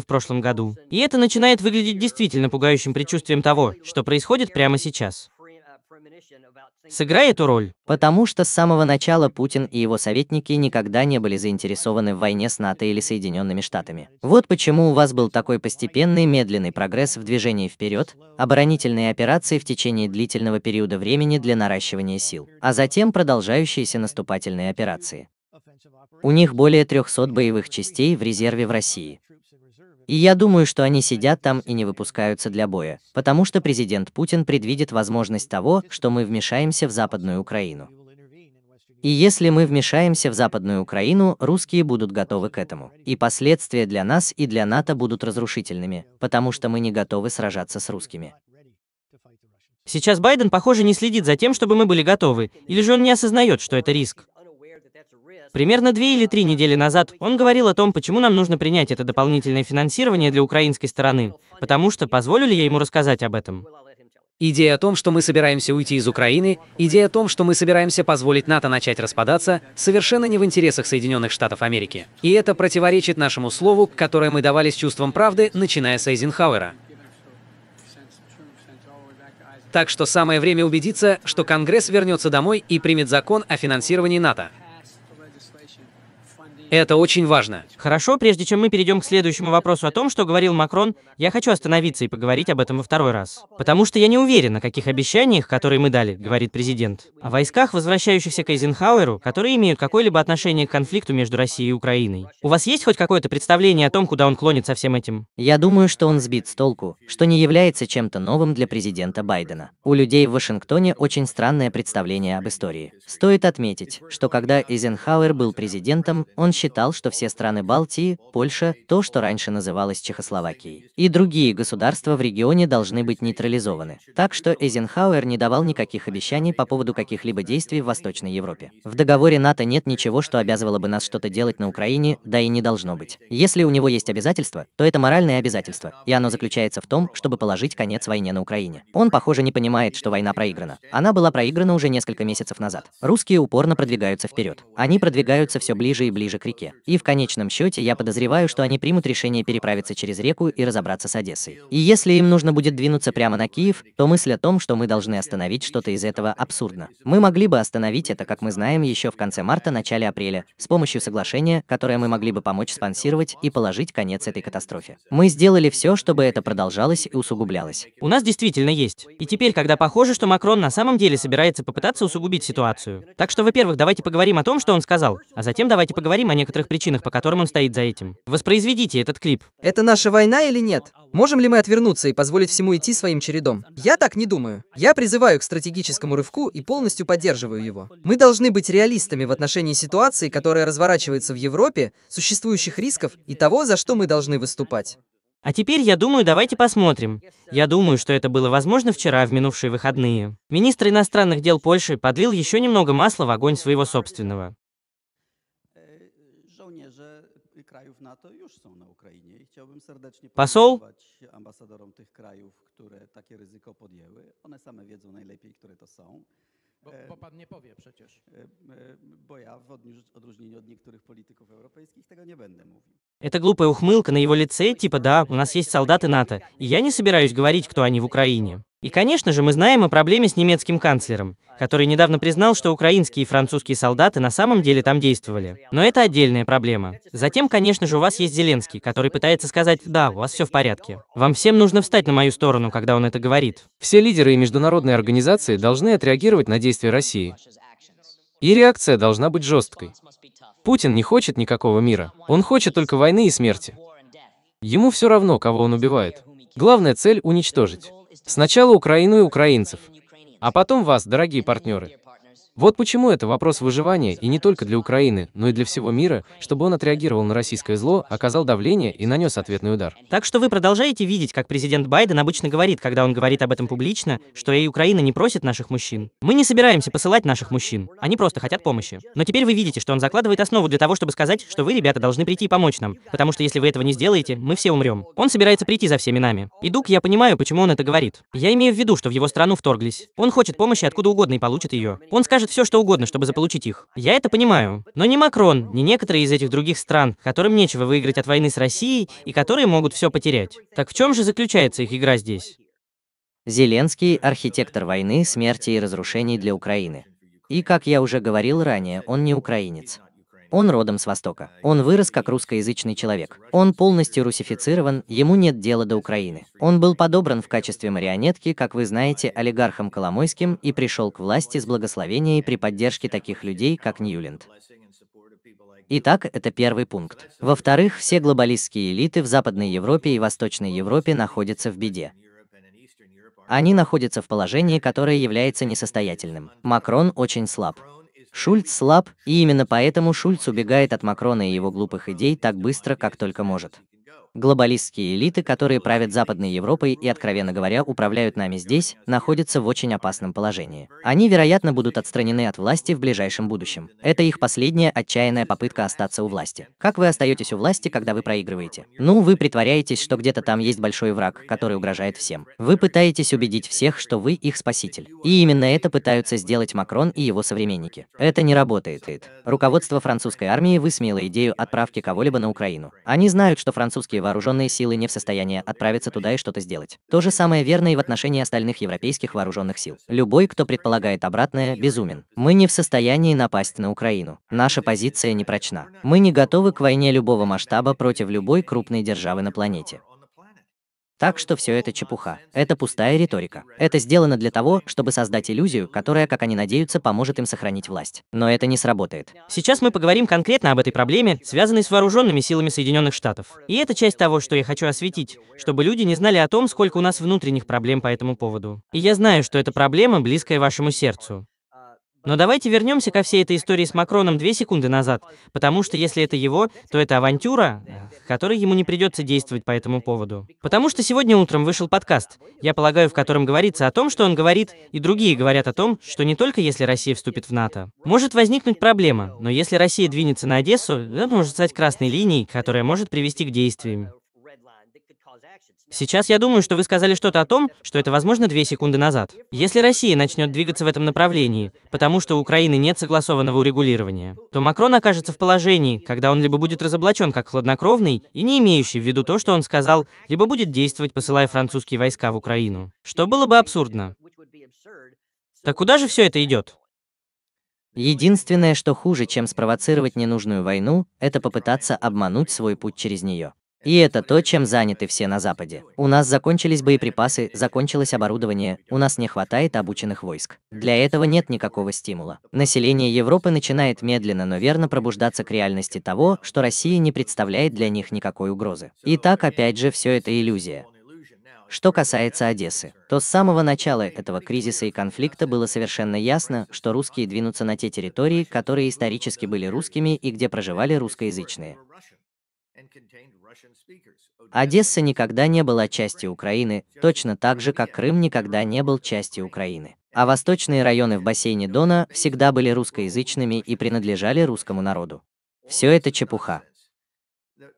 в прошлом году. И это начинает выглядеть действительно пугающим предчувствием того, что происходит прямо сейчас. Сыграй эту роль. Потому что с самого начала Путин и его советники никогда не были заинтересованы в войне с НАТО или Соединенными Штатами. Вот почему у вас был такой постепенный, медленный прогресс в движении вперед, оборонительные операции в течение длительного периода времени для наращивания сил, а затем продолжающиеся наступательные операции. У них более 300 боевых частей в резерве в России. И я думаю, что они сидят там и не выпускаются для боя, потому что президент Путин предвидит возможность того, что мы вмешаемся в Западную Украину. И если мы вмешаемся в Западную Украину, русские будут готовы к этому. И последствия для нас и для НАТО будут разрушительными, потому что мы не готовы сражаться с русскими. Сейчас Байден, похоже, не следит за тем, чтобы мы были готовы, или же он не осознает, что это риск. Примерно две или три недели назад он говорил о том, почему нам нужно принять это дополнительное финансирование для украинской стороны, потому что позволили я ему рассказать об этом. Идея о том, что мы собираемся уйти из Украины, идея о том, что мы собираемся позволить НАТО начать распадаться, совершенно не в интересах Соединенных Штатов Америки. И это противоречит нашему слову, которое мы давали с чувством правды, начиная с Эйзенхауэра. Так что самое время убедиться, что Конгресс вернется домой и примет закон о финансировании НАТО. Это очень важно. Хорошо, прежде чем мы перейдем к следующему вопросу о том, что говорил Макрон, я хочу остановиться и поговорить об этом во второй раз. Потому что я не уверен, на каких обещаниях, которые мы дали, говорит президент. О войсках, возвращающихся к Эйзенхауэру, которые имеют какое-либо отношение к конфликту между Россией и Украиной. У вас есть хоть какое-то представление о том, куда он клонит со всем этим? Я думаю, что он сбит с толку, что не является чем-то новым для президента Байдена. У людей в Вашингтоне очень странное представление об истории. Стоит отметить, что когда Эйзенхауэр был президентом, он считал, что все страны Балтии, Польша, то, что раньше называлось Чехословакией, и другие государства в регионе должны быть нейтрализованы. Так что Эйзенхауэр не давал никаких обещаний по поводу каких-либо действий в Восточной Европе. В договоре НАТО нет ничего, что обязывало бы нас что-то делать на Украине, да и не должно быть. Если у него есть обязательства, то это моральное обязательство, и оно заключается в том, чтобы положить конец войне на Украине. Он, похоже, не понимает, что война проиграна. Она была проиграна уже несколько месяцев назад. Русские упорно продвигаются вперед. Они продвигаются все ближе и ближе к реке. И в конечном счете я подозреваю, что они примут решение переправиться через реку и разобраться с Одессой. И если им нужно будет двинуться прямо на Киев, то мысль о том, что мы должны остановить что-то из этого, абсурдна. Мы могли бы остановить это, как мы знаем, еще в конце марта-начале апреля, с помощью соглашения, которое мы могли бы помочь спонсировать и положить конец этой катастрофе. Мы сделали все, чтобы это продолжалось и усугублялось. У нас действительно есть. И теперь, когда похоже, что Макрон на самом деле собирается попытаться усугубить ситуацию. Так что, во-первых, давайте поговорим о том, что он сказал, а затем давайте поговорим о некоторых причинах, по которым он стоит за этим. Воспроизведите этот клип. Это наша война или нет? Можем ли мы отвернуться и позволить всему идти своим чередом? Я так не думаю. Я призываю к стратегическому рывку и полностью поддерживаю его. Мы должны быть реалистами в отношении ситуации, которая разворачивается в Европе, существующих рисков и того, за что мы должны выступать. А теперь, я думаю, давайте посмотрим. Я думаю, что это было возможно вчера, в минувшие выходные. Министр иностранных дел Польши подлил еще немного масла в огонь своего собственного. NATO już są na Ukrainie i chciałbym serdecznie podziękować ambasadorom tych krajów, które takie ryzyko podjęły. One same wiedzą najlepiej, które to są. Bo, e, bo pan nie powie przecież. E, e, bo ja w odróżnieniu od niektórych polityków europejskich tego nie będę mówił. Это глупая ухмылка на его лице, типа «да, у нас есть солдаты НАТО, и я не собираюсь говорить, кто они в Украине». И, конечно же, мы знаем о проблеме с немецким канцлером, который недавно признал, что украинские и французские солдаты на самом деле там действовали. Но это отдельная проблема. Затем, конечно же, у вас есть Зеленский, который пытается сказать «да, у вас все в порядке». Вам всем нужно встать на мою сторону, когда он это говорит. Все лидеры и международные организации должны отреагировать на действия России. И реакция должна быть жесткой. Путин не хочет никакого мира. Он хочет только войны и смерти. Ему все равно, кого он убивает. Главная цель – уничтожить. Сначала Украину и украинцев, а потом вас, дорогие партнеры. Вот почему это вопрос выживания и не только для Украины, но и для всего мира, чтобы он отреагировал на российское зло, оказал давление и нанес ответный удар. Так что вы продолжаете видеть, как президент Байден обычно говорит, когда он говорит об этом публично, что и Украина не просит наших мужчин. Мы не собираемся посылать наших мужчин, они просто хотят помощи. Но теперь вы видите, что он закладывает основу для того, чтобы сказать, что вы, ребята, должны прийти и помочь нам, потому что если вы этого не сделаете, мы все умрем. Он собирается прийти за всеми нами. И Дук, я понимаю, почему он это говорит. Я имею в виду, что в его страну вторглись. Он хочет помощи откуда угодно и получит ее. Он скажет, скажет все, что угодно, чтобы заполучить их. Я это понимаю. Но ни Макрон, ни некоторые из этих других стран, которым нечего выиграть от войны с Россией и которые могут все потерять. Так в чем же заключается их игра здесь? Зеленский – архитектор войны, смерти и разрушений для Украины. И, как я уже говорил ранее, он не украинец. Он родом с Востока. Он вырос как русскоязычный человек. Он полностью русифицирован, ему нет дела до Украины. Он был подобран в качестве марионетки, как вы знаете, олигархом Коломойским и пришел к власти с благословения и при поддержке таких людей, как Ньюленд. Итак, это первый пункт. Во-вторых, все глобалистские элиты в Западной Европе и Восточной Европе находятся в беде. Они находятся в положении, которое является несостоятельным. Макрон очень слаб. Шульц слаб, и именно поэтому Шульц убегает от Макрона и его глупых идей так быстро, как только может. Глобалистские элиты, которые правят Западной Европой и, откровенно говоря, управляют нами здесь, находятся в очень опасном положении. Они, вероятно, будут отстранены от власти в ближайшем будущем. Это их последняя отчаянная попытка остаться у власти. Как вы остаетесь у власти, когда вы проигрываете? Ну, вы притворяетесь, что где-то там есть большой враг, который угрожает всем. Вы пытаетесь убедить всех, что вы их спаситель. И именно это пытаются сделать Макрон и его современники. Это не работает. Руководство французской армии высмеяло идею отправки кого-либо на Украину. Они знают, что французские вооруженные силы не в состоянии отправиться туда и что-то сделать. То же самое верно и в отношении остальных европейских вооруженных сил. Любой, кто предполагает обратное, безумен. Мы не в состоянии напасть на Украину. Наша позиция непрочна. Мы не готовы к войне любого масштаба против любой крупной державы на планете. Так что все это чепуха. Это пустая риторика. Это сделано для того, чтобы создать иллюзию, которая, как они надеются, поможет им сохранить власть. Но это не сработает. Сейчас мы поговорим конкретно об этой проблеме, связанной с вооруженными силами Соединенных Штатов. И это часть того, что я хочу осветить, чтобы люди не знали о том, сколько у нас внутренних проблем по этому поводу. И я знаю, что эта проблема близкая вашему сердцу. Но давайте вернемся ко всей этой истории с Макроном две секунды назад, потому что если это его, то это авантюра, в э, которой ему не придется действовать по этому поводу. Потому что сегодня утром вышел подкаст, я полагаю, в котором говорится о том, что он говорит, и другие говорят о том, что не только если Россия вступит в НАТО. Может возникнуть проблема, но если Россия двинется на Одессу, это может стать красной линией, которая может привести к действиям. Сейчас я думаю, что вы сказали что-то о том, что это возможно две секунды назад. Если Россия начнет двигаться в этом направлении, потому что у Украины нет согласованного урегулирования, то Макрон окажется в положении, когда он либо будет разоблачен как хладнокровный и не имеющий в виду то, что он сказал, либо будет действовать, посылая французские войска в Украину. Что было бы абсурдно. Так куда же все это идет? Единственное, что хуже, чем спровоцировать ненужную войну, это попытаться обмануть свой путь через нее. И это то, чем заняты все на Западе. У нас закончились боеприпасы, закончилось оборудование, у нас не хватает обученных войск. Для этого нет никакого стимула. Население Европы начинает медленно, но верно пробуждаться к реальности того, что Россия не представляет для них никакой угрозы. И так, опять же, все это иллюзия. Что касается Одессы, то с самого начала этого кризиса и конфликта было совершенно ясно, что русские двинутся на те территории, которые исторически были русскими и где проживали русскоязычные. Одесса никогда не была частью Украины, точно так же, как Крым никогда не был частью Украины. А восточные районы в бассейне Дона всегда были русскоязычными и принадлежали русскому народу. Все это чепуха.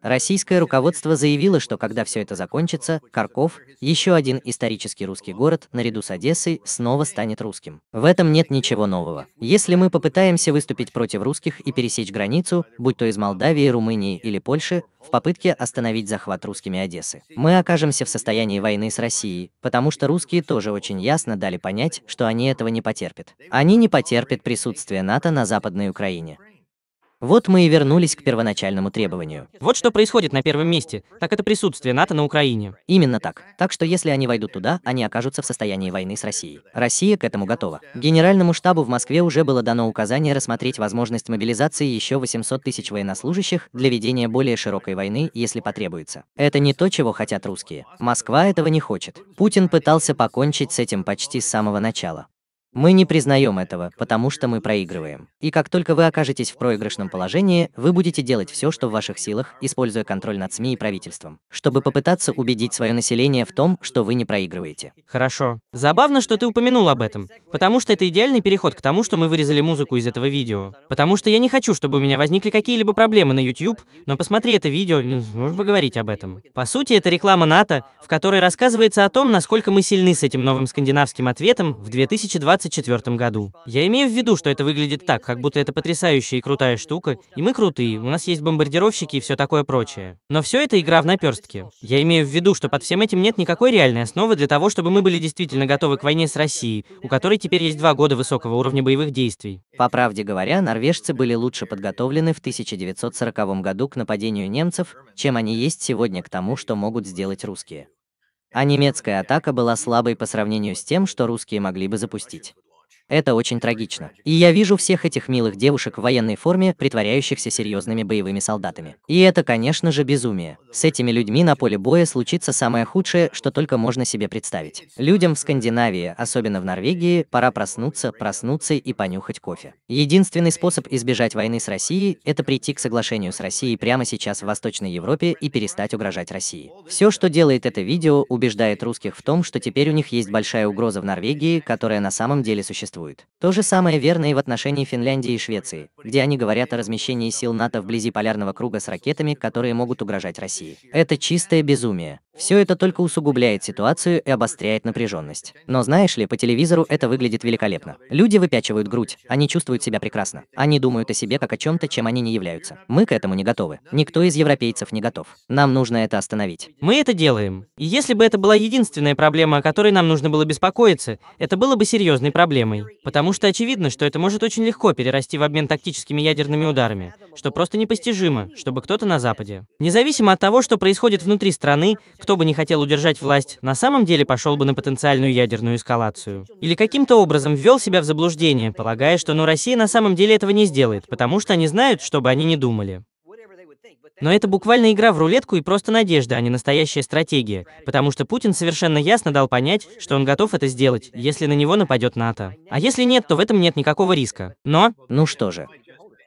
Российское руководство заявило, что когда все это закончится, Карков, еще один исторический русский город, наряду с Одессой, снова станет русским. В этом нет ничего нового. Если мы попытаемся выступить против русских и пересечь границу, будь то из Молдавии, Румынии или Польши, в попытке остановить захват русскими Одессы, мы окажемся в состоянии войны с Россией, потому что русские тоже очень ясно дали понять, что они этого не потерпят. Они не потерпят присутствие НАТО на Западной Украине. Вот мы и вернулись к первоначальному требованию. Вот что происходит на первом месте, так это присутствие НАТО на Украине. Именно так. Так что если они войдут туда, они окажутся в состоянии войны с Россией. Россия к этому готова. Генеральному штабу в Москве уже было дано указание рассмотреть возможность мобилизации еще 800 тысяч военнослужащих для ведения более широкой войны, если потребуется. Это не то, чего хотят русские. Москва этого не хочет. Путин пытался покончить с этим почти с самого начала. Мы не признаем этого, потому что мы проигрываем. И как только вы окажетесь в проигрышном положении, вы будете делать все, что в ваших силах, используя контроль над СМИ и правительством, чтобы попытаться убедить свое население в том, что вы не проигрываете. Хорошо. Забавно, что ты упомянул об этом, потому что это идеальный переход к тому, что мы вырезали музыку из этого видео. Потому что я не хочу, чтобы у меня возникли какие-либо проблемы на YouTube, но посмотри это видео, можно поговорить об этом. По сути, это реклама НАТО, в которой рассказывается о том, насколько мы сильны с этим новым скандинавским ответом в 2020 2024 году. Я имею в виду, что это выглядит так, как будто это потрясающая и крутая штука, и мы крутые, у нас есть бомбардировщики и все такое прочее. Но все это игра в наперстке. Я имею в виду, что под всем этим нет никакой реальной основы для того, чтобы мы были действительно готовы к войне с Россией, у которой теперь есть два года высокого уровня боевых действий. По правде говоря, норвежцы были лучше подготовлены в 1940 году к нападению немцев, чем они есть сегодня к тому, что могут сделать русские а немецкая атака была слабой по сравнению с тем, что русские могли бы запустить. Это очень трагично. И я вижу всех этих милых девушек в военной форме, притворяющихся серьезными боевыми солдатами. И это, конечно же, безумие. С этими людьми на поле боя случится самое худшее, что только можно себе представить. Людям в Скандинавии, особенно в Норвегии, пора проснуться, проснуться и понюхать кофе. Единственный способ избежать войны с Россией – это прийти к соглашению с Россией прямо сейчас в Восточной Европе и перестать угрожать России. Все, что делает это видео, убеждает русских в том, что теперь у них есть большая угроза в Норвегии, которая на самом деле существует существует. То же самое верно и в отношении Финляндии и Швеции, где они говорят о размещении сил НАТО вблизи полярного круга с ракетами, которые могут угрожать России. Это чистое безумие. Все это только усугубляет ситуацию и обостряет напряженность. Но знаешь ли, по телевизору это выглядит великолепно. Люди выпячивают грудь, они чувствуют себя прекрасно. Они думают о себе как о чем-то, чем они не являются. Мы к этому не готовы. Никто из европейцев не готов. Нам нужно это остановить. Мы это делаем. И если бы это была единственная проблема, о которой нам нужно было беспокоиться, это было бы серьезной проблемой. Потому что очевидно, что это может очень легко перерасти в обмен тактическими ядерными ударами, что просто непостижимо, чтобы кто-то на Западе. Независимо от того, что происходит внутри страны, кто бы не хотел удержать власть, на самом деле пошел бы на потенциальную ядерную эскалацию. Или каким-то образом ввел себя в заблуждение, полагая, что ну Россия на самом деле этого не сделает, потому что они знают, что бы они не думали. Но это буквально игра в рулетку и просто надежда, а не настоящая стратегия, потому что Путин совершенно ясно дал понять, что он готов это сделать, если на него нападет НАТО. А если нет, то в этом нет никакого риска. Но... Ну что же,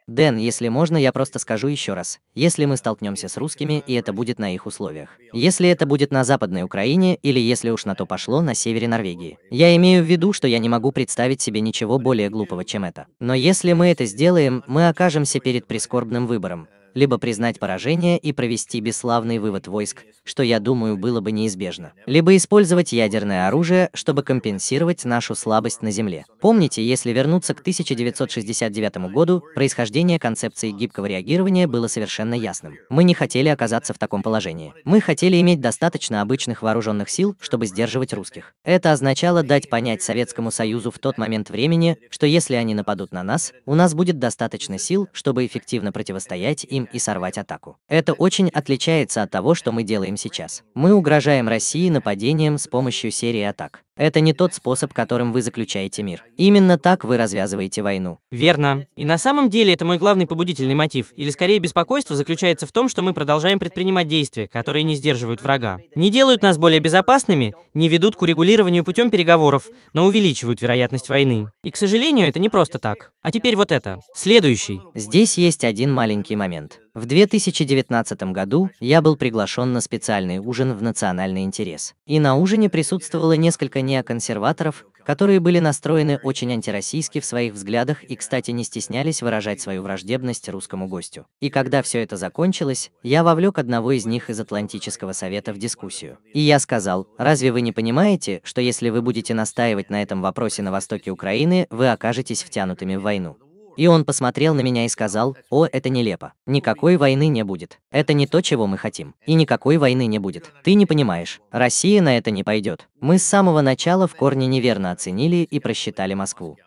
Дэн, если можно, я просто скажу еще раз. Если мы столкнемся с русскими, и это будет на их условиях. Если это будет на Западной Украине, или если уж на то пошло, на севере Норвегии. Я имею в виду, что я не могу представить себе ничего более глупого, чем это. Но если мы это сделаем, мы окажемся перед прискорбным выбором либо признать поражение и провести бесславный вывод войск, что, я думаю, было бы неизбежно, либо использовать ядерное оружие, чтобы компенсировать нашу слабость на Земле. Помните, если вернуться к 1969 году, происхождение концепции гибкого реагирования было совершенно ясным. Мы не хотели оказаться в таком положении. Мы хотели иметь достаточно обычных вооруженных сил, чтобы сдерживать русских. Это означало дать понять Советскому Союзу в тот момент времени, что если они нападут на нас, у нас будет достаточно сил, чтобы эффективно противостоять им им и сорвать атаку. Это очень отличается от того, что мы делаем сейчас. Мы угрожаем России нападением с помощью серии атак. Это не тот способ, которым вы заключаете мир. Именно так вы развязываете войну. Верно. И на самом деле это мой главный побудительный мотив, или скорее беспокойство заключается в том, что мы продолжаем предпринимать действия, которые не сдерживают врага. Не делают нас более безопасными, не ведут к урегулированию путем переговоров, но увеличивают вероятность войны. И, к сожалению, это не просто так. А теперь вот это. Следующий. Здесь есть один маленький момент момент. В 2019 году я был приглашен на специальный ужин в «Национальный интерес». И на ужине присутствовало несколько неоконсерваторов, которые были настроены очень антироссийски в своих взглядах и, кстати, не стеснялись выражать свою враждебность русскому гостю. И когда все это закончилось, я вовлек одного из них из Атлантического совета в дискуссию. И я сказал, разве вы не понимаете, что если вы будете настаивать на этом вопросе на востоке Украины, вы окажетесь втянутыми в войну? И он посмотрел на меня и сказал, «О, это нелепо. Никакой войны не будет. Это не то, чего мы хотим. И никакой войны не будет. Ты не понимаешь. Россия на это не пойдет. Мы с самого начала в корне неверно оценили и просчитали Москву.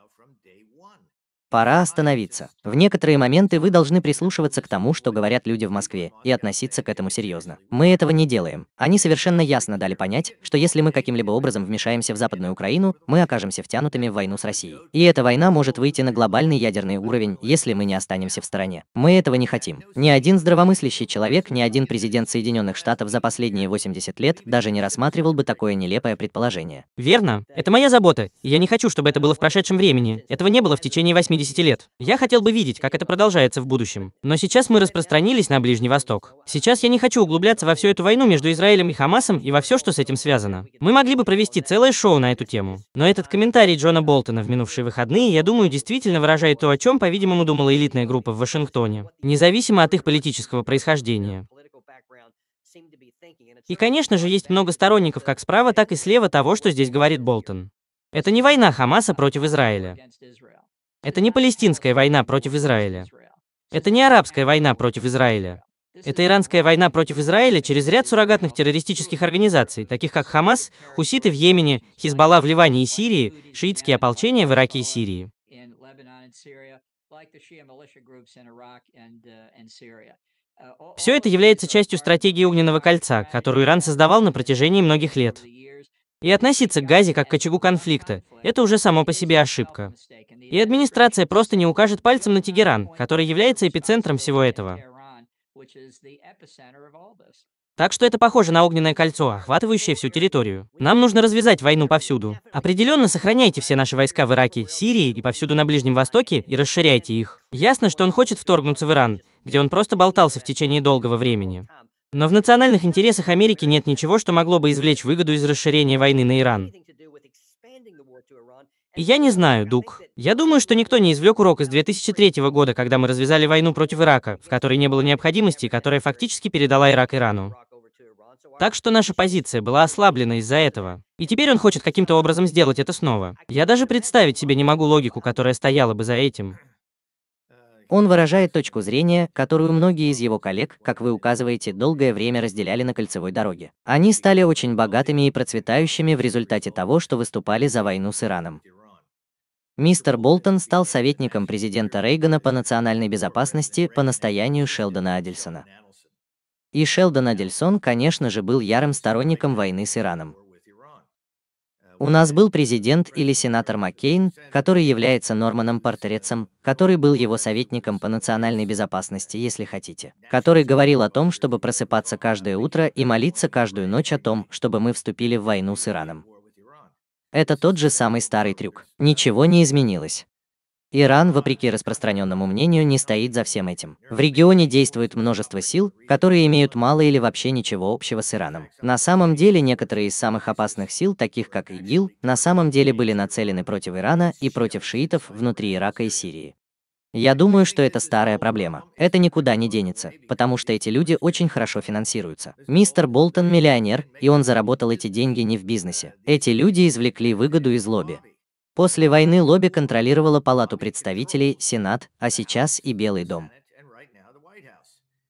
Пора остановиться. В некоторые моменты вы должны прислушиваться к тому, что говорят люди в Москве, и относиться к этому серьезно. Мы этого не делаем. Они совершенно ясно дали понять, что если мы каким-либо образом вмешаемся в Западную Украину, мы окажемся втянутыми в войну с Россией. И эта война может выйти на глобальный ядерный уровень, если мы не останемся в стороне. Мы этого не хотим. Ни один здравомыслящий человек, ни один президент Соединенных Штатов за последние 80 лет даже не рассматривал бы такое нелепое предположение. Верно. Это моя забота. Я не хочу, чтобы это было в прошедшем времени. Этого не было в течение 80 10 лет. Я хотел бы видеть, как это продолжается в будущем. Но сейчас мы распространились на Ближний Восток. Сейчас я не хочу углубляться во всю эту войну между Израилем и Хамасом и во все, что с этим связано. Мы могли бы провести целое шоу на эту тему. Но этот комментарий Джона Болтона в минувшие выходные, я думаю, действительно выражает то, о чем, по-видимому, думала элитная группа в Вашингтоне, независимо от их политического происхождения. И, конечно же, есть много сторонников как справа, так и слева того, что здесь говорит Болтон. Это не война Хамаса против Израиля. Это не палестинская война против Израиля. Это не арабская война против Израиля. Это иранская война против Израиля через ряд суррогатных террористических организаций, таких как Хамас, хуситы в Йемене, Хизбалла в Ливане и Сирии, шиитские ополчения в Ираке и Сирии. Все это является частью стратегии Огненного кольца, которую Иран создавал на протяжении многих лет. И относиться к Газе как к очагу конфликта – это уже само по себе ошибка. И администрация просто не укажет пальцем на Тегеран, который является эпицентром всего этого. Так что это похоже на огненное кольцо, охватывающее всю территорию. Нам нужно развязать войну повсюду. Определенно сохраняйте все наши войска в Ираке, Сирии и повсюду на Ближнем Востоке и расширяйте их. Ясно, что он хочет вторгнуться в Иран, где он просто болтался в течение долгого времени. Но в национальных интересах Америки нет ничего, что могло бы извлечь выгоду из расширения войны на Иран. Я не знаю, Дук. Я думаю, что никто не извлек урок из 2003 года, когда мы развязали войну против Ирака, в которой не было необходимости, которая фактически передала Ирак Ирану. Так что наша позиция была ослаблена из-за этого. И теперь он хочет каким-то образом сделать это снова. Я даже представить себе не могу логику, которая стояла бы за этим. Он выражает точку зрения, которую многие из его коллег, как вы указываете, долгое время разделяли на кольцевой дороге. Они стали очень богатыми и процветающими в результате того, что выступали за войну с Ираном. Мистер Болтон стал советником президента Рейгана по национальной безопасности по настоянию Шелдона Адельсона. И Шелдон Адельсон, конечно же, был ярым сторонником войны с Ираном. У нас был президент или сенатор Маккейн, который является Норманом Портерецем, который был его советником по национальной безопасности, если хотите, который говорил о том, чтобы просыпаться каждое утро и молиться каждую ночь о том, чтобы мы вступили в войну с Ираном. Это тот же самый старый трюк. Ничего не изменилось. Иран, вопреки распространенному мнению, не стоит за всем этим. В регионе действует множество сил, которые имеют мало или вообще ничего общего с Ираном. На самом деле некоторые из самых опасных сил, таких как ИГИЛ, на самом деле были нацелены против Ирана и против шиитов внутри Ирака и Сирии. Я думаю, что это старая проблема. Это никуда не денется, потому что эти люди очень хорошо финансируются. Мистер Болтон миллионер, и он заработал эти деньги не в бизнесе. Эти люди извлекли выгоду из лобби. После войны лобби контролировало Палату представителей, Сенат, а сейчас и Белый дом.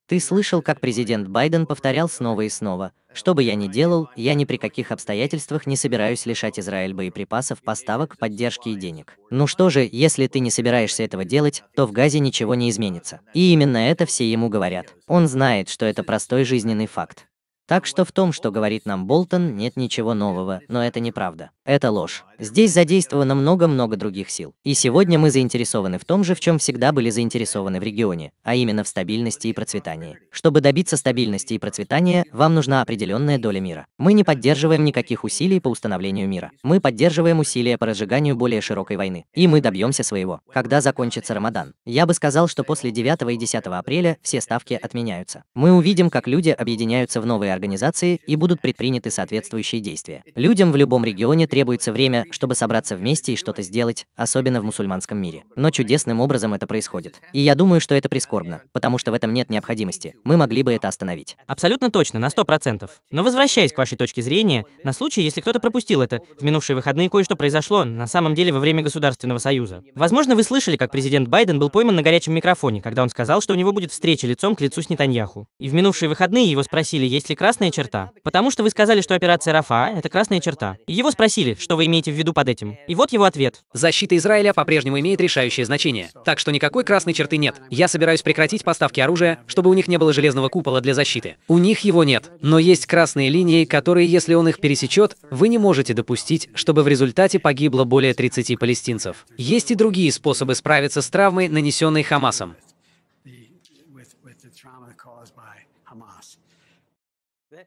Ты слышал, как президент Байден повторял снова и снова, «Что бы я ни делал, я ни при каких обстоятельствах не собираюсь лишать Израиль боеприпасов, поставок, поддержки и денег». Ну что же, если ты не собираешься этого делать, то в Газе ничего не изменится. И именно это все ему говорят. Он знает, что это простой жизненный факт. Так что в том, что говорит нам Болтон, нет ничего нового, но это неправда. Это ложь. Здесь задействовано много-много других сил. И сегодня мы заинтересованы в том же, в чем всегда были заинтересованы в регионе, а именно в стабильности и процветании. Чтобы добиться стабильности и процветания, вам нужна определенная доля мира. Мы не поддерживаем никаких усилий по установлению мира. Мы поддерживаем усилия по разжиганию более широкой войны. И мы добьемся своего. Когда закончится Рамадан? Я бы сказал, что после 9 и 10 апреля все ставки отменяются. Мы увидим, как люди объединяются в новые некоторые организации и будут предприняты соответствующие действия. Людям в любом регионе требуется время, чтобы собраться вместе и что-то сделать, особенно в мусульманском мире. Но чудесным образом это происходит. И я думаю, что это прискорбно, потому что в этом нет необходимости. Мы могли бы это остановить. Абсолютно точно, на 100%. Но возвращаясь к вашей точке зрения, на случай, если кто-то пропустил это, в минувшие выходные кое-что произошло, на самом деле во время Государственного Союза. Возможно, вы слышали, как президент Байден был пойман на горячем микрофоне, когда он сказал, что у него будет встреча лицом к лицу с Нетаньяху. И в минувшие выходные его спросили, есть ли красная черта. Потому что вы сказали, что операция Рафа – это красная черта. Его спросили, что вы имеете в виду под этим. И вот его ответ. Защита Израиля по-прежнему имеет решающее значение. Так что никакой красной черты нет. Я собираюсь прекратить поставки оружия, чтобы у них не было железного купола для защиты. У них его нет. Но есть красные линии, которые, если он их пересечет, вы не можете допустить, чтобы в результате погибло более 30 палестинцев. Есть и другие способы справиться с травмой, нанесенной Хамасом.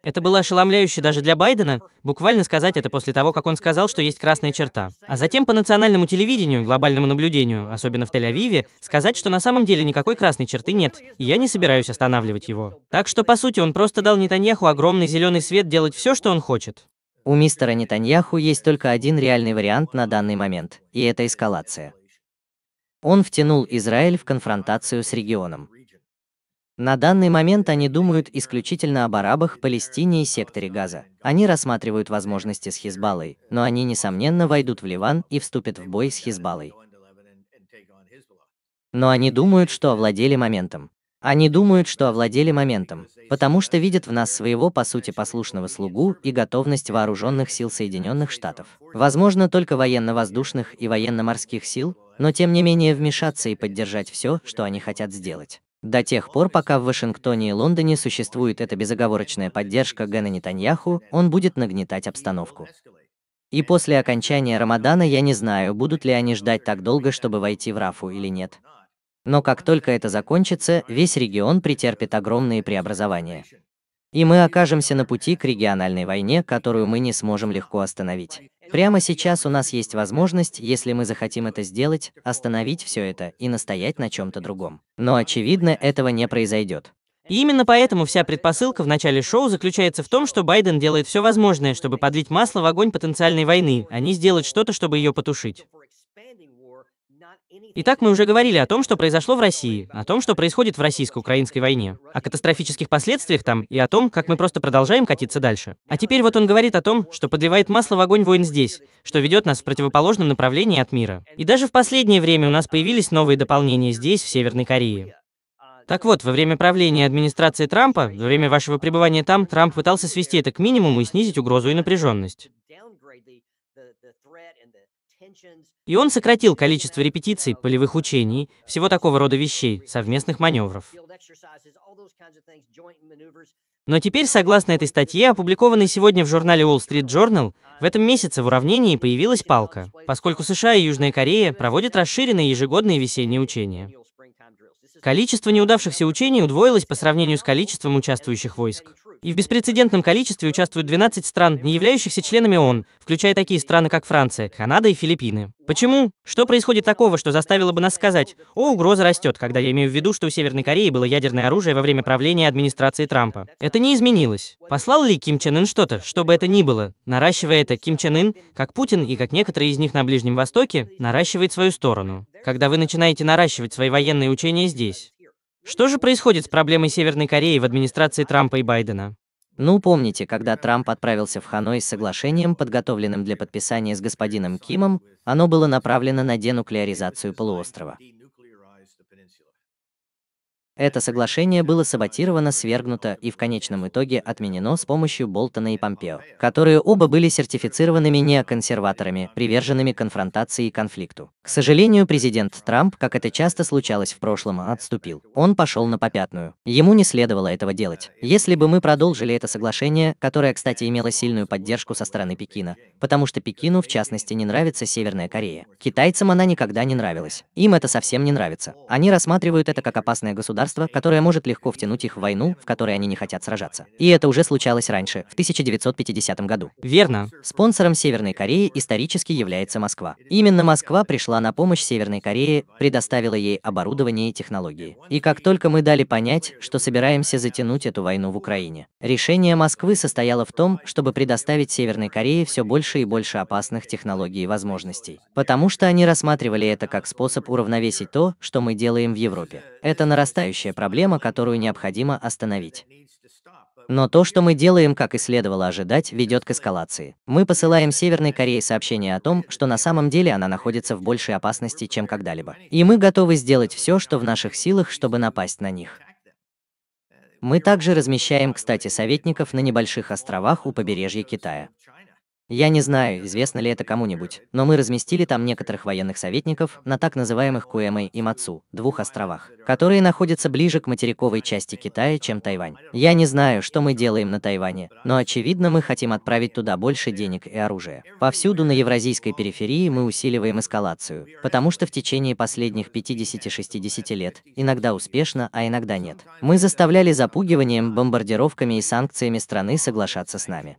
Это было ошеломляюще даже для Байдена, буквально сказать это после того, как он сказал, что есть красная черта. А затем по национальному телевидению, глобальному наблюдению, особенно в Тель-Авиве, сказать, что на самом деле никакой красной черты нет, и я не собираюсь останавливать его. Так что, по сути, он просто дал Нетаньяху огромный зеленый свет делать все, что он хочет. У мистера Нетаньяху есть только один реальный вариант на данный момент, и это эскалация. Он втянул Израиль в конфронтацию с регионом. На данный момент они думают исключительно об арабах, Палестине и секторе Газа. Они рассматривают возможности с Хизбаллой, но они, несомненно, войдут в Ливан и вступят в бой с Хизбаллой. Но они думают, что овладели моментом. Они думают, что овладели моментом, потому что видят в нас своего, по сути, послушного слугу и готовность вооруженных сил Соединенных Штатов. Возможно, только военно-воздушных и военно-морских сил, но тем не менее вмешаться и поддержать все, что они хотят сделать. До тех пор, пока в Вашингтоне и Лондоне существует эта безоговорочная поддержка Гэна Нетаньяху, он будет нагнетать обстановку. И после окончания Рамадана я не знаю, будут ли они ждать так долго, чтобы войти в Рафу или нет. Но как только это закончится, весь регион претерпит огромные преобразования и мы окажемся на пути к региональной войне, которую мы не сможем легко остановить. Прямо сейчас у нас есть возможность, если мы захотим это сделать, остановить все это и настоять на чем-то другом. Но очевидно, этого не произойдет. И именно поэтому вся предпосылка в начале шоу заключается в том, что Байден делает все возможное, чтобы подлить масло в огонь потенциальной войны, а не сделать что-то, чтобы ее потушить. Итак, мы уже говорили о том, что произошло в России, о том, что происходит в российско-украинской войне, о катастрофических последствиях там и о том, как мы просто продолжаем катиться дальше. А теперь вот он говорит о том, что подливает масло в огонь войн здесь, что ведет нас в противоположном направлении от мира. И даже в последнее время у нас появились новые дополнения здесь, в Северной Корее. Так вот, во время правления администрации Трампа, во время вашего пребывания там, Трамп пытался свести это к минимуму и снизить угрозу и напряженность. И он сократил количество репетиций, полевых учений, всего такого рода вещей, совместных маневров. Но теперь, согласно этой статье, опубликованной сегодня в журнале Wall Street Journal, в этом месяце в уравнении появилась палка, поскольку США и Южная Корея проводят расширенные ежегодные весенние учения. Количество неудавшихся учений удвоилось по сравнению с количеством участвующих войск и в беспрецедентном количестве участвуют 12 стран, не являющихся членами ООН, включая такие страны, как Франция, Канада и Филиппины. Почему? Что происходит такого, что заставило бы нас сказать, о, угроза растет, когда я имею в виду, что у Северной Кореи было ядерное оружие во время правления администрации Трампа? Это не изменилось. Послал ли Ким Чен Ын что-то, что бы это ни было? Наращивая это, Ким Чен Ын, как Путин и как некоторые из них на Ближнем Востоке, наращивает свою сторону. Когда вы начинаете наращивать свои военные учения здесь, что же происходит с проблемой Северной Кореи в администрации Трампа и Байдена? Ну, помните, когда Трамп отправился в Ханой с соглашением, подготовленным для подписания с господином Кимом, оно было направлено на денуклеаризацию полуострова. Это соглашение было саботировано, свергнуто и в конечном итоге отменено с помощью Болтона и Помпео, которые оба были сертифицированными неоконсерваторами, приверженными конфронтации и конфликту. К сожалению, президент Трамп, как это часто случалось в прошлом, отступил. Он пошел на попятную. Ему не следовало этого делать. Если бы мы продолжили это соглашение, которое, кстати, имело сильную поддержку со стороны Пекина, потому что Пекину, в частности, не нравится Северная Корея. Китайцам она никогда не нравилась. Им это совсем не нравится. Они рассматривают это как опасное государство, государство, которое может легко втянуть их в войну, в которой они не хотят сражаться. И это уже случалось раньше, в 1950 году. Верно. Спонсором Северной Кореи исторически является Москва. Именно Москва пришла на помощь Северной Корее, предоставила ей оборудование и технологии. И как только мы дали понять, что собираемся затянуть эту войну в Украине, решение Москвы состояло в том, чтобы предоставить Северной Корее все больше и больше опасных технологий и возможностей. Потому что они рассматривали это как способ уравновесить то, что мы делаем в Европе. Это нарастающая проблема, которую необходимо остановить. Но то, что мы делаем, как и следовало ожидать, ведет к эскалации. Мы посылаем Северной Корее сообщение о том, что на самом деле она находится в большей опасности, чем когда-либо. И мы готовы сделать все, что в наших силах, чтобы напасть на них. Мы также размещаем, кстати, советников на небольших островах у побережья Китая. Я не знаю, известно ли это кому-нибудь, но мы разместили там некоторых военных советников на так называемых Куэмэй и Мацу, двух островах, которые находятся ближе к материковой части Китая, чем Тайвань. Я не знаю, что мы делаем на Тайване, но очевидно мы хотим отправить туда больше денег и оружия. Повсюду на евразийской периферии мы усиливаем эскалацию, потому что в течение последних 50-60 лет, иногда успешно, а иногда нет, мы заставляли запугиванием, бомбардировками и санкциями страны соглашаться с нами.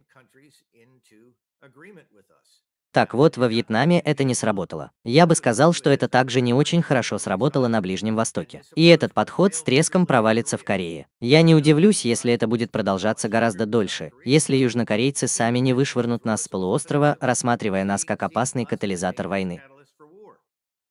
Так вот, во Вьетнаме это не сработало. Я бы сказал, что это также не очень хорошо сработало на Ближнем Востоке. И этот подход с треском провалится в Корее. Я не удивлюсь, если это будет продолжаться гораздо дольше, если южнокорейцы сами не вышвырнут нас с полуострова, рассматривая нас как опасный катализатор войны.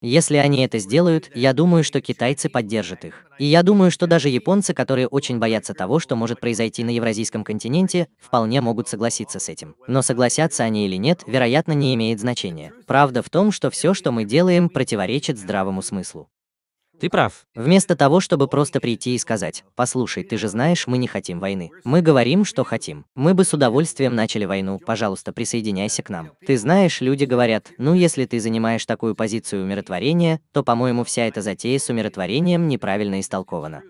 Если они это сделают, я думаю, что китайцы поддержат их. И я думаю, что даже японцы, которые очень боятся того, что может произойти на евразийском континенте, вполне могут согласиться с этим. Но согласятся они или нет, вероятно, не имеет значения. Правда в том, что все, что мы делаем, противоречит здравому смыслу. Ты прав. Вместо того, чтобы просто прийти и сказать, послушай, ты же знаешь, мы не хотим войны. Мы говорим, что хотим. Мы бы с удовольствием начали войну, пожалуйста, присоединяйся к нам. Ты знаешь, люди говорят, ну если ты занимаешь такую позицию умиротворения, то, по-моему, вся эта затея с умиротворением неправильно истолкована.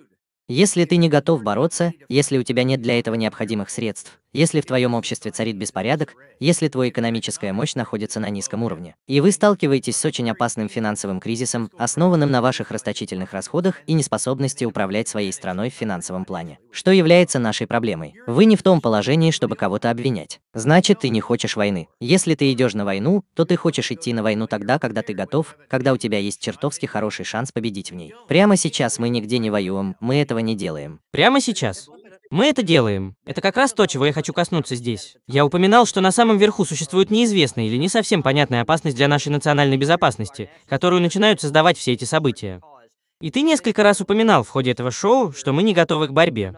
Если ты не готов бороться, если у тебя нет для этого необходимых средств, если в твоем обществе царит беспорядок, если твоя экономическая мощь находится на низком уровне, и вы сталкиваетесь с очень опасным финансовым кризисом, основанным на ваших расточительных расходах и неспособности управлять своей страной в финансовом плане, что является нашей проблемой. Вы не в том положении, чтобы кого-то обвинять. Значит, ты не хочешь войны. Если ты идешь на войну, то ты хочешь идти на войну тогда, когда ты готов, когда у тебя есть чертовски хороший шанс победить в ней. Прямо сейчас мы нигде не воюем, мы это этого не делаем. Прямо сейчас. Мы это делаем. Это как раз то, чего я хочу коснуться здесь. Я упоминал, что на самом верху существует неизвестная или не совсем понятная опасность для нашей национальной безопасности, которую начинают создавать все эти события. И ты несколько раз упоминал в ходе этого шоу, что мы не готовы к борьбе.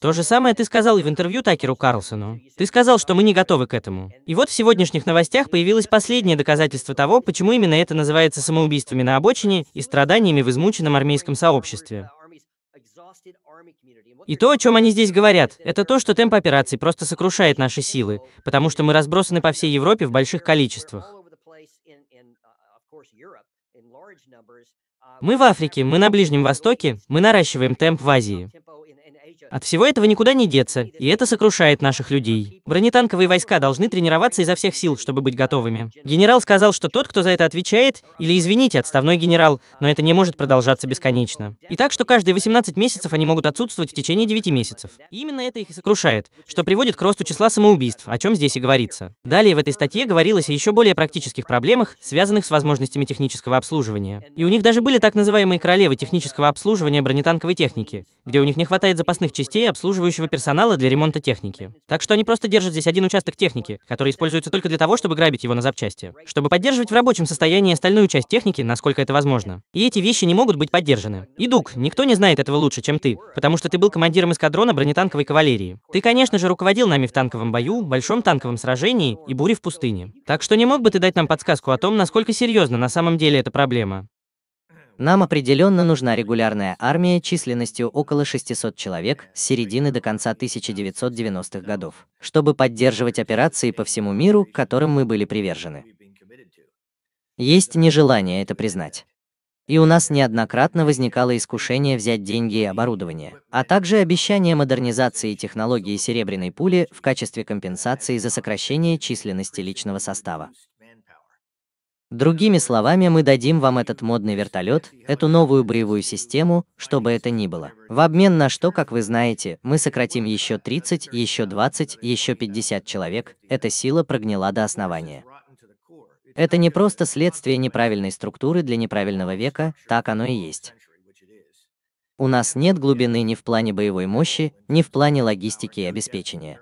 То же самое ты сказал и в интервью Такеру Карлсону. Ты сказал, что мы не готовы к этому. И вот в сегодняшних новостях появилось последнее доказательство того, почему именно это называется самоубийствами на обочине и страданиями в измученном армейском сообществе. И то, о чем они здесь говорят, это то, что темп операций просто сокрушает наши силы, потому что мы разбросаны по всей Европе в больших количествах. Uh, uh, uh, мы в Африке, мы на Ближнем Востоке, мы наращиваем темп в Азии. От всего этого никуда не деться, и это сокрушает наших людей. Бронетанковые войска должны тренироваться изо всех сил, чтобы быть готовыми. Генерал сказал, что тот, кто за это отвечает, или извините, отставной генерал, но это не может продолжаться бесконечно. И так, что каждые 18 месяцев они могут отсутствовать в течение 9 месяцев. И именно это их и сокрушает, что приводит к росту числа самоубийств, о чем здесь и говорится. Далее в этой статье говорилось о еще более практических проблемах, связанных с возможностями технического обслуживания. И у них даже были так называемые королевы технического обслуживания бронетанковой техники, где у них не хватает запасных частей запчастей и обслуживающего персонала для ремонта техники. Так что они просто держат здесь один участок техники, который используется только для того, чтобы грабить его на запчасти, чтобы поддерживать в рабочем состоянии остальную часть техники, насколько это возможно. И эти вещи не могут быть поддержаны. И Дук, никто не знает этого лучше, чем ты, потому что ты был командиром эскадрона бронетанковой кавалерии. Ты, конечно же, руководил нами в танковом бою, большом танковом сражении и буре в пустыне. Так что не мог бы ты дать нам подсказку о том, насколько серьезно на самом деле эта проблема? Нам определенно нужна регулярная армия численностью около 600 человек с середины до конца 1990-х годов, чтобы поддерживать операции по всему миру, к которым мы были привержены. Есть нежелание это признать. И у нас неоднократно возникало искушение взять деньги и оборудование, а также обещание модернизации технологии серебряной пули в качестве компенсации за сокращение численности личного состава. Другими словами, мы дадим вам этот модный вертолет, эту новую боевую систему, что бы это ни было. В обмен на что, как вы знаете, мы сократим еще 30, еще 20, еще 50 человек, эта сила прогнила до основания. Это не просто следствие неправильной структуры для неправильного века, так оно и есть. У нас нет глубины ни в плане боевой мощи, ни в плане логистики и обеспечения.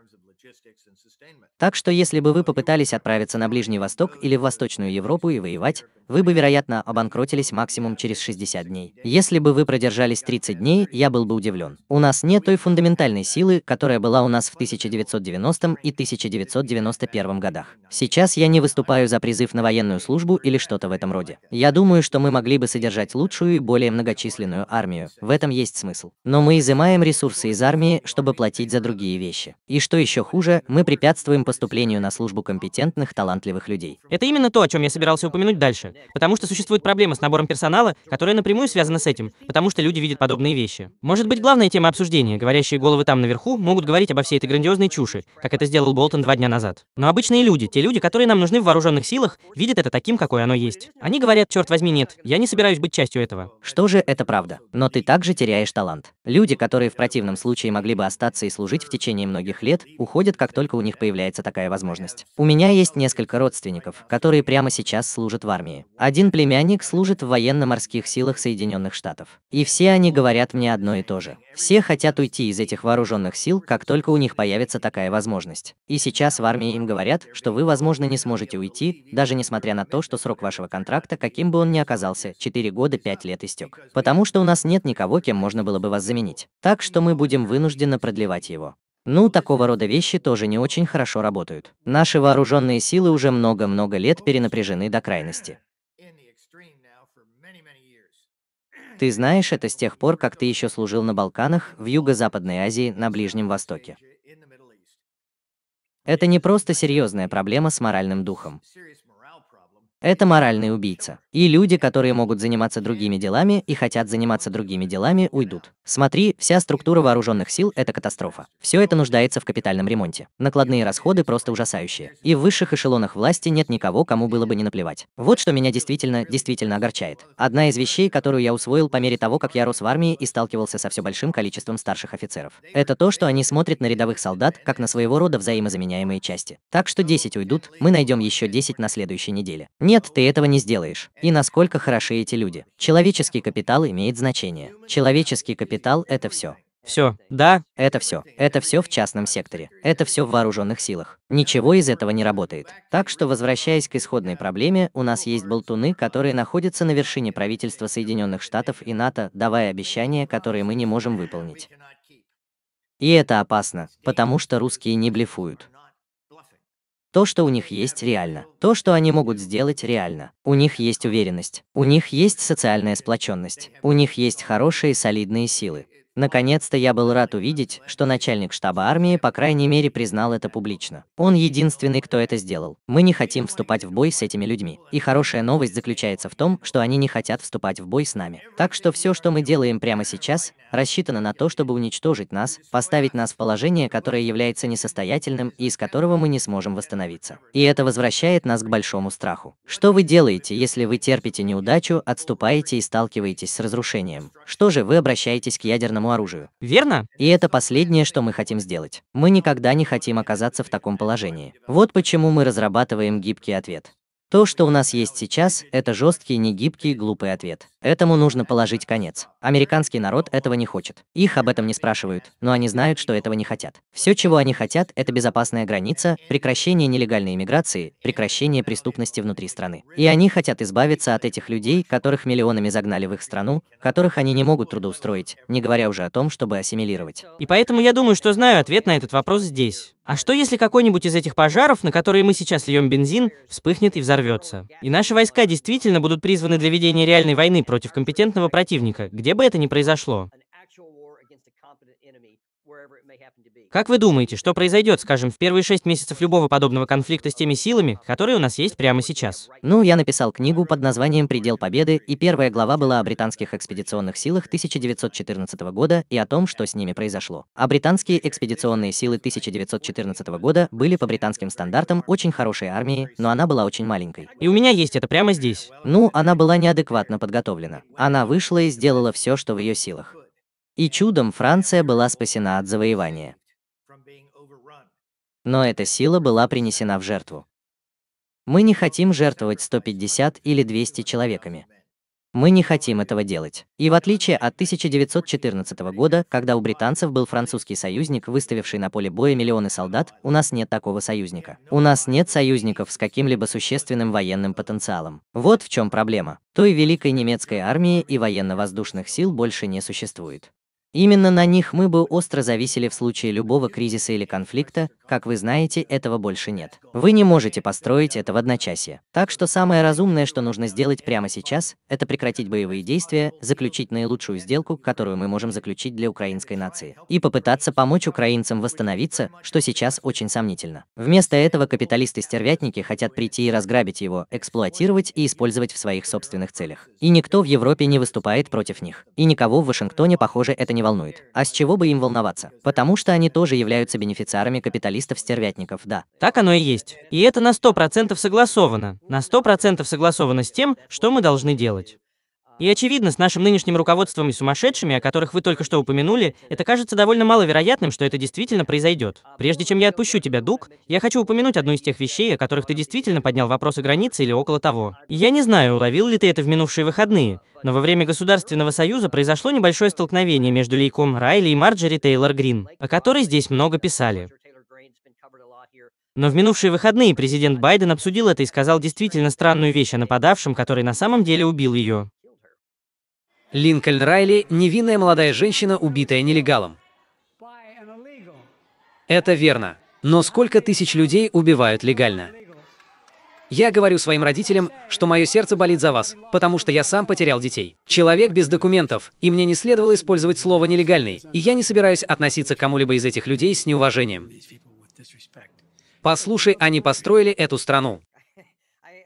Так что если бы вы попытались отправиться на Ближний Восток или в Восточную Европу и воевать, вы бы, вероятно, обанкротились максимум через 60 дней. Если бы вы продержались 30 дней, я был бы удивлен. У нас нет той фундаментальной силы, которая была у нас в 1990 и 1991 годах. Сейчас я не выступаю за призыв на военную службу или что-то в этом роде. Я думаю, что мы могли бы содержать лучшую и более многочисленную армию. В этом есть смысл. Но мы изымаем ресурсы из армии, чтобы платить за другие вещи. И что еще хуже, мы препятствуем препятствуем поступлению на службу компетентных, талантливых людей. Это именно то, о чем я собирался упомянуть дальше. Потому что существует проблема с набором персонала, которая напрямую связана с этим, потому что люди видят подобные вещи. Может быть, главная тема обсуждения, говорящие головы там наверху, могут говорить обо всей этой грандиозной чуши, как это сделал Болтон два дня назад. Но обычные люди, те люди, которые нам нужны в вооруженных силах, видят это таким, какое оно есть. Они говорят, черт возьми, нет, я не собираюсь быть частью этого. Что же это правда? Но ты также теряешь талант. Люди, которые в противном случае могли бы остаться и служить в течение многих лет, уходят, как только у них появляется такая возможность. У меня есть несколько родственников, которые прямо сейчас служат в армии. Один племянник служит в военно-морских силах Соединенных Штатов. И все они говорят мне одно и то же. Все хотят уйти из этих вооруженных сил, как только у них появится такая возможность. И сейчас в армии им говорят, что вы, возможно, не сможете уйти, даже несмотря на то, что срок вашего контракта, каким бы он ни оказался, 4 года 5 лет истек. Потому что у нас нет никого, кем можно было бы вас заменить. Так что мы будем вынуждены продлевать его. Ну, такого рода вещи тоже не очень хорошо работают. Наши вооруженные силы уже много-много лет перенапряжены до крайности. Ты знаешь это с тех пор, как ты еще служил на Балканах, в Юго-Западной Азии, на Ближнем Востоке. Это не просто серьезная проблема с моральным духом. Это моральный убийца. И люди, которые могут заниматься другими делами и хотят заниматься другими делами, уйдут. Смотри, вся структура вооруженных сил — это катастрофа. Все это нуждается в капитальном ремонте. Накладные расходы просто ужасающие. И в высших эшелонах власти нет никого, кому было бы не наплевать. Вот что меня действительно, действительно огорчает. Одна из вещей, которую я усвоил по мере того, как я рос в армии и сталкивался со все большим количеством старших офицеров. Это то, что они смотрят на рядовых солдат, как на своего рода взаимозаменяемые части. Так что 10 уйдут, мы найдем еще 10 на следующей неделе. Нет, ты этого не сделаешь и насколько хороши эти люди. Человеческий капитал имеет значение. Человеческий капитал – это все. Все, да? Это все. Это все в частном секторе. Это все в вооруженных силах. Ничего из этого не работает. Так что, возвращаясь к исходной проблеме, у нас есть болтуны, которые находятся на вершине правительства Соединенных Штатов и НАТО, давая обещания, которые мы не можем выполнить. И это опасно, потому что русские не блефуют. То, что у них есть, реально. То, что они могут сделать, реально. У них есть уверенность. У них есть социальная сплоченность. У них есть хорошие солидные силы. Наконец-то я был рад увидеть, что начальник штаба армии по крайней мере признал это публично. Он единственный, кто это сделал. Мы не хотим вступать в бой с этими людьми. И хорошая новость заключается в том, что они не хотят вступать в бой с нами. Так что все, что мы делаем прямо сейчас, рассчитано на то, чтобы уничтожить нас, поставить нас в положение, которое является несостоятельным и из которого мы не сможем восстановиться. И это возвращает нас к большому страху. Что вы делаете, если вы терпите неудачу, отступаете и сталкиваетесь с разрушением? Что же вы обращаетесь к ядерному оружию. Верно? И это последнее, что мы хотим сделать. Мы никогда не хотим оказаться в таком положении. Вот почему мы разрабатываем гибкий ответ. То, что у нас есть сейчас, это жесткий, негибкий, глупый ответ. Этому нужно положить конец. Американский народ этого не хочет. Их об этом не спрашивают, но они знают, что этого не хотят. Все, чего они хотят, это безопасная граница, прекращение нелегальной иммиграции, прекращение преступности внутри страны. И они хотят избавиться от этих людей, которых миллионами загнали в их страну, которых они не могут трудоустроить, не говоря уже о том, чтобы ассимилировать. И поэтому я думаю, что знаю ответ на этот вопрос здесь. А что, если какой-нибудь из этих пожаров, на которые мы сейчас льем бензин, вспыхнет и взорвется? И наши войска действительно будут призваны для ведения реальной войны против компетентного противника, где бы это ни произошло. Как вы думаете, что произойдет, скажем, в первые шесть месяцев любого подобного конфликта с теми силами, которые у нас есть прямо сейчас? Ну, я написал книгу под названием «Предел Победы», и первая глава была о британских экспедиционных силах 1914 года и о том, что с ними произошло. А британские экспедиционные силы 1914 года были по британским стандартам очень хорошей армией, но она была очень маленькой. И у меня есть это прямо здесь. Ну, она была неадекватно подготовлена. Она вышла и сделала все, что в ее силах. И чудом Франция была спасена от завоевания. Но эта сила была принесена в жертву. Мы не хотим жертвовать 150 или 200 человеками. Мы не хотим этого делать. И в отличие от 1914 года, когда у британцев был французский союзник, выставивший на поле боя миллионы солдат, у нас нет такого союзника. У нас нет союзников с каким-либо существенным военным потенциалом. Вот в чем проблема. Той великой немецкой армии и военно-воздушных сил больше не существует. Именно на них мы бы остро зависели в случае любого кризиса или конфликта, как вы знаете, этого больше нет. Вы не можете построить это в одночасье. Так что самое разумное, что нужно сделать прямо сейчас, это прекратить боевые действия, заключить наилучшую сделку, которую мы можем заключить для украинской нации, и попытаться помочь украинцам восстановиться, что сейчас очень сомнительно. Вместо этого капиталисты-стервятники хотят прийти и разграбить его, эксплуатировать и использовать в своих собственных целях. И никто в Европе не выступает против них. И никого в Вашингтоне, похоже, это не волнует. А с чего бы им волноваться? Потому что они тоже являются бенефициарами капиталистов специалистов-стервятников, да. Так оно и есть. И это на 100% согласовано. На 100% согласовано с тем, что мы должны делать. И очевидно, с нашим нынешним руководством и сумасшедшими, о которых вы только что упомянули, это кажется довольно маловероятным, что это действительно произойдет. Прежде чем я отпущу тебя, Дук, я хочу упомянуть одну из тех вещей, о которых ты действительно поднял вопросы границы или около того. Я не знаю, уловил ли ты это в минувшие выходные, но во время Государственного Союза произошло небольшое столкновение между Лейком Райли и Марджери Тейлор Грин, о которой здесь много писали. Но в минувшие выходные президент Байден обсудил это и сказал действительно странную вещь о нападавшем, который на самом деле убил ее. Линкольн Райли – невинная молодая женщина, убитая нелегалом. Это верно. Но сколько тысяч людей убивают легально? Я говорю своим родителям, что мое сердце болит за вас, потому что я сам потерял детей. Человек без документов, и мне не следовало использовать слово «нелегальный», и я не собираюсь относиться к кому-либо из этих людей с неуважением. Послушай, они построили эту страну.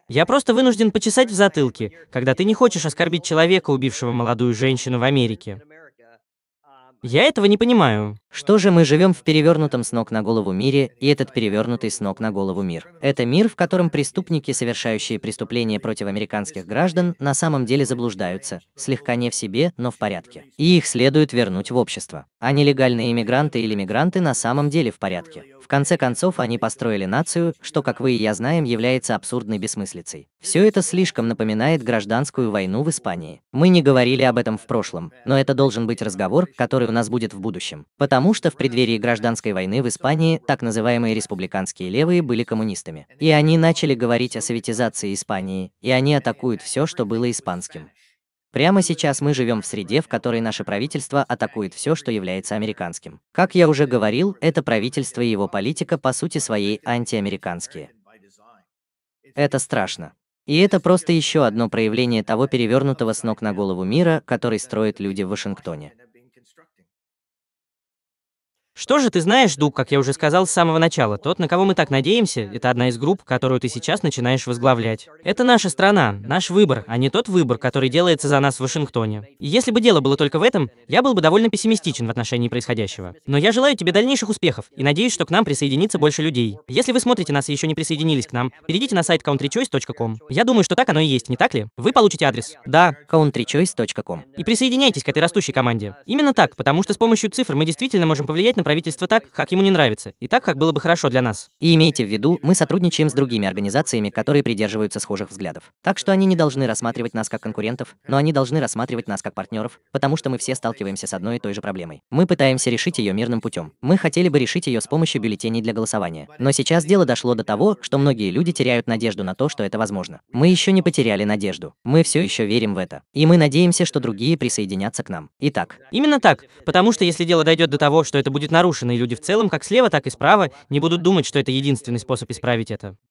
Я просто вынужден почесать в затылке, когда ты не хочешь оскорбить человека, убившего молодую женщину в Америке. Я этого не понимаю. Что же мы живем в перевернутом с ног на голову мире, и этот перевернутый с ног на голову мир? Это мир, в котором преступники, совершающие преступления против американских граждан, на самом деле заблуждаются, слегка не в себе, но в порядке. И их следует вернуть в общество. А нелегальные иммигранты или мигранты на самом деле в порядке. В конце концов, они построили нацию, что, как вы и я знаем, является абсурдной бессмыслицей. Все это слишком напоминает гражданскую войну в Испании. Мы не говорили об этом в прошлом, но это должен быть разговор, который у нас будет в будущем. Потому потому что в преддверии гражданской войны в Испании так называемые республиканские левые были коммунистами. И они начали говорить о советизации Испании, и они атакуют все, что было испанским. Прямо сейчас мы живем в среде, в которой наше правительство атакует все, что является американским. Как я уже говорил, это правительство и его политика по сути своей антиамериканские. Это страшно. И это просто еще одно проявление того перевернутого с ног на голову мира, который строят люди в Вашингтоне. Что же ты знаешь, Дуб, как я уже сказал с самого начала, тот, на кого мы так надеемся, это одна из групп, которую ты сейчас начинаешь возглавлять. Это наша страна, наш выбор, а не тот выбор, который делается за нас в Вашингтоне. И если бы дело было только в этом, я был бы довольно пессимистичен в отношении происходящего. Но я желаю тебе дальнейших успехов и надеюсь, что к нам присоединится больше людей. Если вы смотрите нас и еще не присоединились к нам, перейдите на сайт countrychoice.com. Я думаю, что так оно и есть, не так ли? Вы получите адрес. Да, countrychoice.com. И присоединяйтесь к этой растущей команде. Именно так, потому что с помощью цифр мы действительно можем повлиять на правительство так, как ему не нравится, и так, как было бы хорошо для нас. И имейте в виду, мы сотрудничаем с другими организациями, которые придерживаются схожих взглядов. Так что они не должны рассматривать нас как конкурентов, но они должны рассматривать нас как партнеров, потому что мы все сталкиваемся с одной и той же проблемой. Мы пытаемся решить ее мирным путем. Мы хотели бы решить ее с помощью бюллетеней для голосования. Но сейчас дело дошло до того, что многие люди теряют надежду на то, что это возможно. Мы еще не потеряли надежду. Мы все еще верим в это. И мы надеемся, что другие присоединятся к нам. Итак. Именно так. Потому что если дело дойдет до того, что это будет нарушены, и люди в целом, как слева, так и справа, не будут думать, что это единственный способ исправить это.